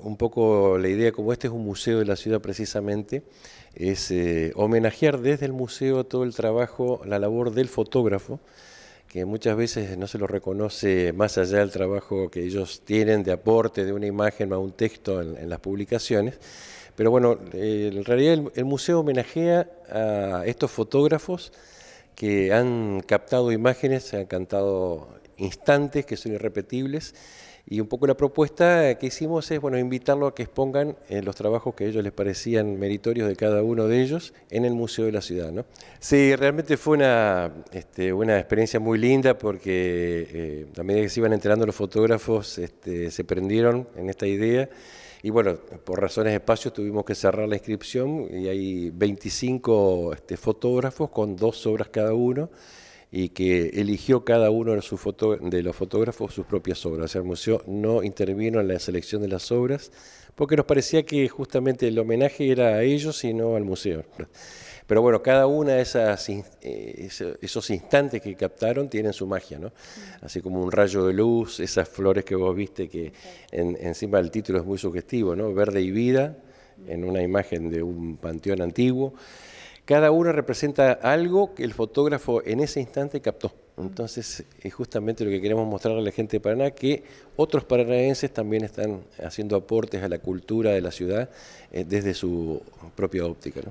un poco la idea, como este es un museo de la ciudad precisamente, es eh, homenajear desde el museo todo el trabajo, la labor del fotógrafo, que muchas veces no se lo reconoce más allá del trabajo que ellos tienen de aporte de una imagen a un texto en, las publicaciones. Pero bueno, eh, en realidad el, museo homenajea a estos fotógrafos que han captado imágenes, han cantado instantes que son irrepetibles y un poco la propuesta que hicimos es, bueno, invitarlo a que expongan eh, los trabajos que ellos les parecían meritorios de cada uno de ellos en el Museo de la Ciudad, ¿no? Sí, realmente fue una, este, una experiencia muy linda porque eh, a medida que se iban enterando los fotógrafos este, se prendieron en esta idea. Y bueno, por razones de espacio tuvimos que cerrar la inscripción y hay 25 este, fotógrafos con dos obras cada uno y que eligió cada uno de, de los fotógrafos sus propias obras. O el museo no intervino en la selección de las obras porque nos parecía que justamente el homenaje era a ellos y no al museo. Pero bueno, cada una de esas, eh, esos instantes que captaron tienen su magia, ¿no? Mm. Así como un rayo de luz, esas flores que vos viste que encima del título es muy sugestivo, ¿no? Verde y vida mm. en una imagen de un panteón antiguo. Cada uno representa algo que el fotógrafo en ese instante captó. Entonces, es justamente lo que queremos mostrar a la gente de Paraná, que otros paranaenses también están haciendo aportes a la cultura de la ciudad eh, desde su propia óptica.